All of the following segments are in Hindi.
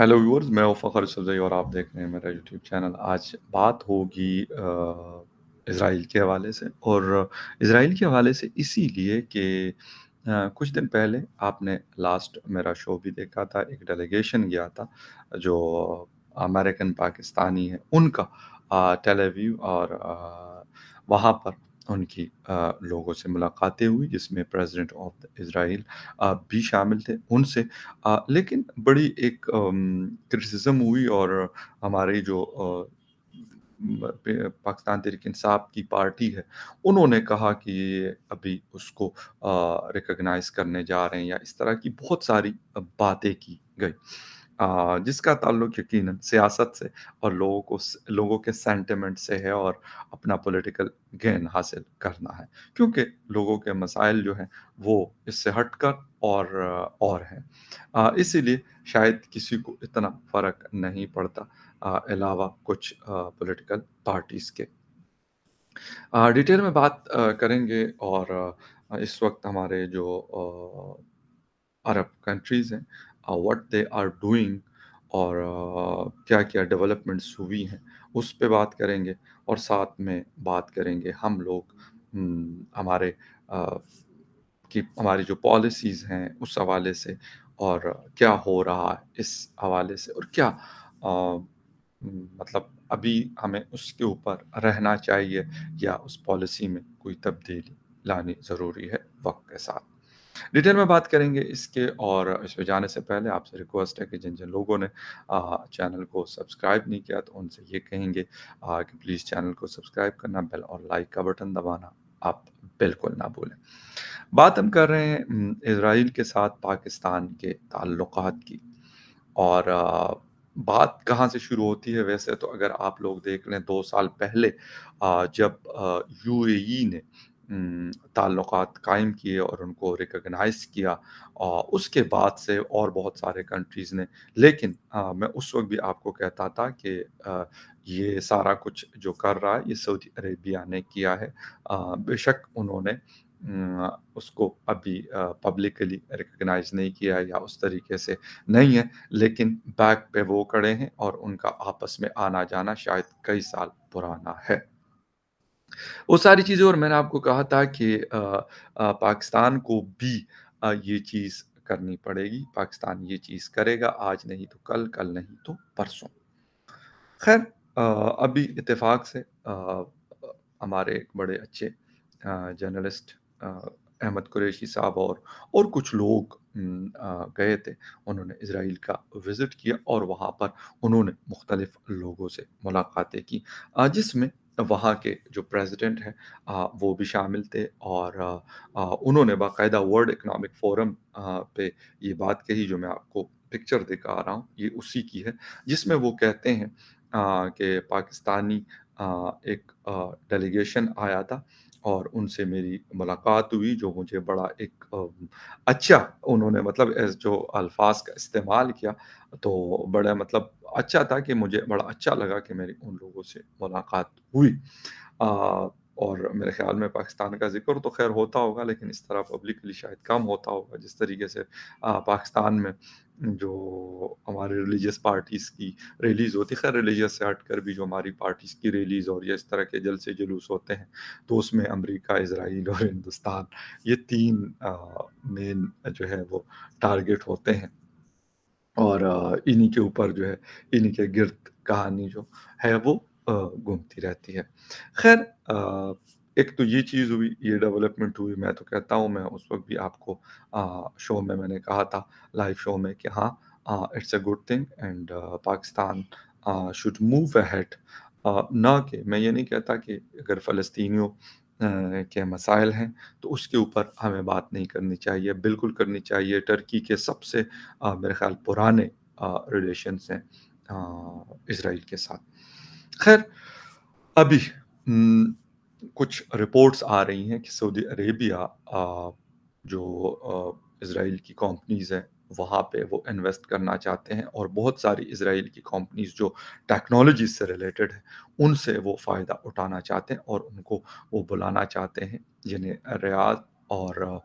हेलो व्यूअर्स मैं फ़खर सब्ज़ी और आप देख रहे हैं मेरा यूट्यूब चैनल आज बात होगी इसराइल के हवाले से और इसराइल के हवाले से इसीलिए कि कुछ दिन पहले आपने लास्ट मेरा शो भी देखा था एक डेलीगेशन गया था जो अमेरिकन पाकिस्तानी है उनका टेलीव्यू और वहाँ पर उनकी लोगों से मुलाकातें हुई जिसमें प्रेसिडेंट ऑफ इसराइल भी शामिल थे उनसे लेकिन बड़ी एक क्रिटिसिज्म हुई और हमारी जो पाकिस्तान तहरीक इंसाफ की पार्टी है उन्होंने कहा कि ये अभी उसको रिकॉग्नाइज करने जा रहे हैं या इस तरह की बहुत सारी बातें की गई जिसका ताल्लुक यकीन सियासत से और लोगों को लोगों के सेंटिमेंट से है और अपना पॉलिटिकल गेन हासिल करना है क्योंकि लोगों के मसाइल जो हैं वो इससे हटकर और और हैं इसीलिए शायद किसी को इतना फ़र्क नहीं पड़ता अलावा कुछ पॉलिटिकल पार्टीज़ के डिटेल में बात करेंगे और इस वक्त हमारे जो अरब कंट्रीज़ हैं वट दे आर डूइंग और uh, क्या क्या डेवलपमेंट्स हुई हैं उस पर बात करेंगे और साथ में बात करेंगे हम लोग हम्म, हमारे uh, की हमारी जो पॉलिसीज़ हैं उस हवाले से और क्या हो रहा है इस हवाले से और क्या uh, मतलब अभी हमें उसके ऊपर रहना चाहिए या उस पॉलिसी में कोई तब्दीली लानी ज़रूरी है वक्त के साथ डिटेल में बात करेंगे इसके और इस पर जाने से पहले आपसे रिक्वेस्ट है कि जिन जिन लोगों ने आ, चैनल को सब्सक्राइब नहीं किया तो उनसे ये कहेंगे आ, कि प्लीज़ चैनल को सब्सक्राइब करना बेल और लाइक का बटन दबाना आप बिल्कुल ना भूलें बात हम कर रहे हैं इसराइल के साथ पाकिस्तान के ताल्लुक की और आ, बात कहाँ से शुरू होती है वैसे तो अगर आप लोग देख लें दो साल पहले जब यूएई ने ताल्लुकात कायम किए और उनको रिकगनाइज़ किया और उसके बाद से और बहुत सारे कंट्रीज़ ने लेकिन आ, मैं उस वक्त भी आपको कहता था कि आ, ये सारा कुछ जो कर रहा है ये सऊदी अरेबिया ने किया है बेशक उन्होंने उसको अभी पब्लिकली रिकगनाइज़ नहीं किया या उस तरीके से नहीं है लेकिन बैक पे वो खड़े हैं और उनका आपस में आना जाना शायद कई साल पुराना है वो सारी चीज़ें और मैंने आपको कहा था कि पाकिस्तान को भी ये चीज़ करनी पड़ेगी पाकिस्तान ये चीज़ करेगा आज नहीं तो कल कल नहीं तो परसों खैर अभी इतफाक़ से हमारे एक बड़े अच्छे जर्नलिस्ट अहमद कुरैशी साहब और और कुछ लोग गए थे उन्होंने इसराइल का विज़िट किया और वहाँ पर उन्होंने मुख्तलिफ़ लोगों से मुलाकातें की जिसमें वहाँ के जो प्रेसिडेंट हैं वो भी शामिल थे और उन्होंने बाकायदा वर्ल्ड इकनॉमिक फोरम पे ये बात कही जो मैं आपको पिक्चर दिखा रहा हूँ ये उसी की है जिसमें वो कहते हैं कि पाकिस्तानी एक डेलीगेशन आया था और उनसे मेरी मुलाकात हुई जो मुझे बड़ा एक अच्छा उन्होंने मतलब जो अल्फाज का इस्तेमाल किया तो बड़ा मतलब अच्छा था कि मुझे बड़ा अच्छा लगा कि मेरी उन लोगों से मुलाकात हुई आ, और मेरे ख्याल में पाकिस्तान का जिक्र तो खैर होता होगा लेकिन इस तरह पब्लिकली शायद कम होता होगा जिस तरीके से आ, पाकिस्तान में जो हमारे रिलीजियस पार्टीज़ की रैलीज़ होती खैर रिलीजियस से हट कर भी जो हमारी पार्टीज़ की रैलीज़ और या इस तरह के जलसे जुलूस होते हैं तो उसमें अमेरिका इसराइल और हिंदुस्तान ये तीन मेन जो है वो टारगेट होते हैं और इन्हीं के ऊपर जो है इन्हीं के गिर्द कहानी जो है वो घूमती रहती है खैर एक तो ये चीज़ हुई ये डेवलपमेंट हुई मैं तो कहता हूँ मैं उस वक्त भी आपको शो में मैंने कहा था लाइव शो में कि हाँ it's a good thing and Pakistan should move ahead ना कि मैं ये नहीं कहता कि अगर फ़लस्तियों કે કે મસાલેલ હે તો ઉસકે ઉપર હમે બાત નહીં કરની ચાહીએ બિલકુલ કરની ચાહીએ 터કી કે سبસે મેરે ખ્યાલ પુરાને રિલેશન્સ હે ઇઝરાયલ કે સાથ ખર અભી કુછ રિપોર્ટ્સ આ રહી હે કે સાઉદી અરેબિયા જો ઇઝરાયલ કી કંપનીઝ હે वहाँ पे वो इन्वेस्ट करना चाहते हैं और बहुत सारी इसराइल की कंपनीज जो टेक्नोलॉजी से रिलेटेड है उनसे वो फ़ायदा उठाना चाहते हैं और उनको वो बुलाना चाहते हैं जिन्हें रियाद और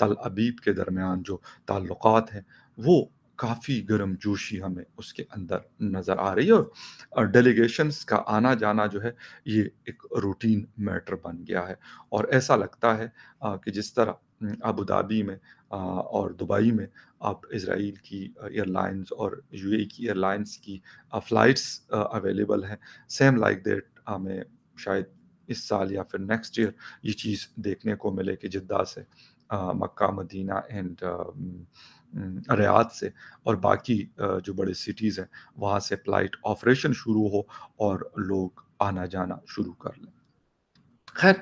तल अबीब के दरमियान जो ताल्लुक़ हैं वो काफ़ी गर्म जोशी हमें उसके अंदर नज़र आ रही है और डेलीगेशंस का आना जाना जो है ये एक रूटीन मैटर बन गया है और ऐसा लगता है कि जिस तरह अबू हम्म, धाबी में और दुबई में आप इसराइल की एयरलाइंस और यूएई की एयरलाइंस की फ़्लाइट्स अवेलेबल हैं सेम लाइक दैट हमें शायद इस साल या फिर नेक्स्ट ईयर ये चीज़ देखने को मिले कि जिद्दा से Mecca Medina and hmm, hmm, Riyadh से और बाकी जो बड़े सिटीज़ हैं वहाँ से फ्लाइट ऑपरेशन शुरू हो और लोग आना जाना शुरू कर लें खैर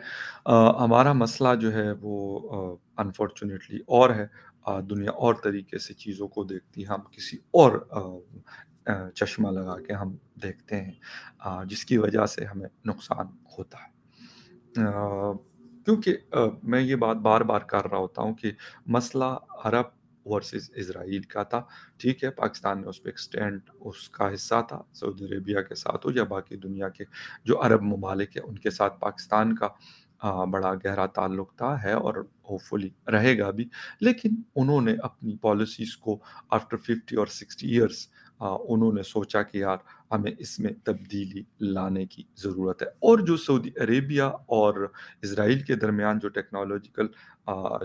हमारा मसला जो है वो अनफॉर्चुनेटली और है दुनिया और तरीके से चीज़ों को देखती है हम किसी और चश्मा लगा के हम देखते हैं जिसकी वजह से हमें नुकसान होता है क्योंकि मैं ये बात बार बार कर रहा होता हूँ कि मसला अरब वर्सेस इसराइल का था ठीक है पाकिस्तान ने उस पर एक्सटेंड उसका हिस्सा था सऊदी अरेबिया के साथ हो या बाकी दुनिया के जो अरब ममालिक है उनके साथ पाकिस्तान का बड़ा गहरा ताल्लुक था है और होपफुली रहेगा भी लेकिन उन्होंने अपनी पॉलिसीज़ को आफ्टर फिफ्टी और सिक्सटी ईयर्स उन्होंने सोचा कि यार हमें इसमें तब्दीली लाने की ज़रूरत है और जो सऊदी अरेबिया और इसराइल के दरमियान जो टेक्नोलॉजिकल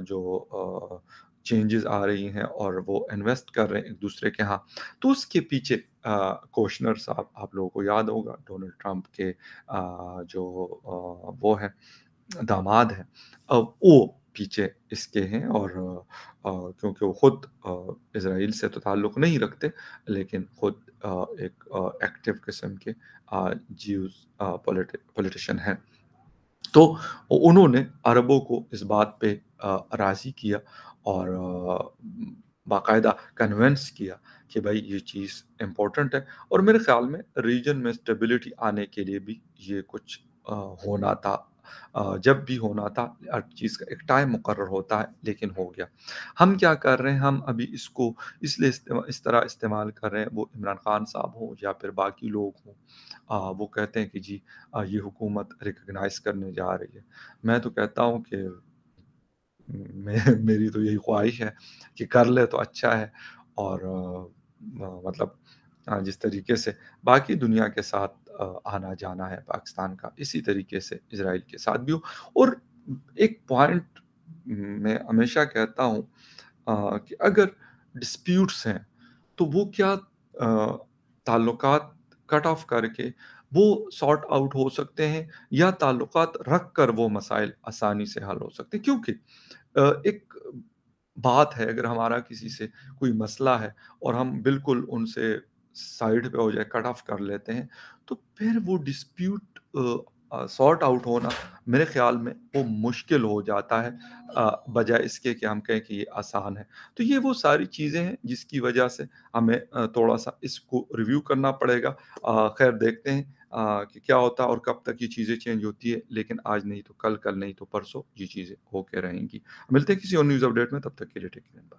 जो चेंजेस आ रही हैं और वो इन्वेस्ट कर रहे हैं एक दूसरे के यहाँ तो उसके पीछे कोशनर साहब आप लोगों को याद होगा डोनाल्ड ट्रंप के आ, जो आ, वो है दामाद है अब वो पीछे इसके हैं और आ, क्योंकि वो खुद इसराइल से तो ताल्लुक़ नहीं रखते लेकिन खुद एक एक्टिव किस्म के जीव पॉलिटिशियन हैं तो उन्होंने अरबों को इस बात पे राज़ी किया और बाकायदा कन्वेंस किया कि भाई ये चीज़ इम्पोर्टेंट है और मेरे ख्याल में रीजन में स्टेबिलिटी आने के लिए भी ये कुछ होना था जब भी होना था हर चीज़ का एक टाइम मुकर होता है लेकिन हो गया हम क्या कर रहे हैं हम अभी इसको इसलिए इस तरह इस्तेमाल कर रहे हैं वो इमरान खान साहब हों या फिर बाकी लोग हों वो कहते हैं कि जी ये हुकूमत रिकगनाइज़ करने जा रही है मैं तो कहता हूँ कि मेरी तो यही ख्वाहिश है कि कर ले तो अच्छा है और मतलब जिस तरीके से बाकी दुनिया के साथ आना जाना है पाकिस्तान का इसी तरीके से इसराइल के साथ भी हो और एक पॉइंट मैं हमेशा कहता हूँ कि अगर डिस्प्यूट्स हैं तो वो क्या ताल्लुक कट ऑफ करके वो सॉर्ट आउट हो सकते हैं या ताल्लुक रख कर वो मसाइल आसानी से हल हो सकते हैं क्योंकि एक बात है अगर हमारा किसी से कोई मसला है और हम बिल्कुल उनसे साइड पे हो जाए कट ऑफ कर लेते हैं तो फिर वो डिस्प्यूट सॉर्ट आउट होना मेरे ख्याल में वो मुश्किल हो जाता है बजाय इसके कि हम कहें कि ये आसान है तो ये वो सारी चीज़ें हैं जिसकी वजह से हमें थोड़ा सा इसको रिव्यू करना पड़ेगा खैर देखते हैं आ, कि क्या होता है और कब तक ये चीज़ें चेंज होती है लेकिन आज नहीं तो कल कल नहीं तो परसों ये चीज़ें होके रहेंगी मिलते हैं किसी और न्यूज़ अपडेट में तब तक के लिए टेक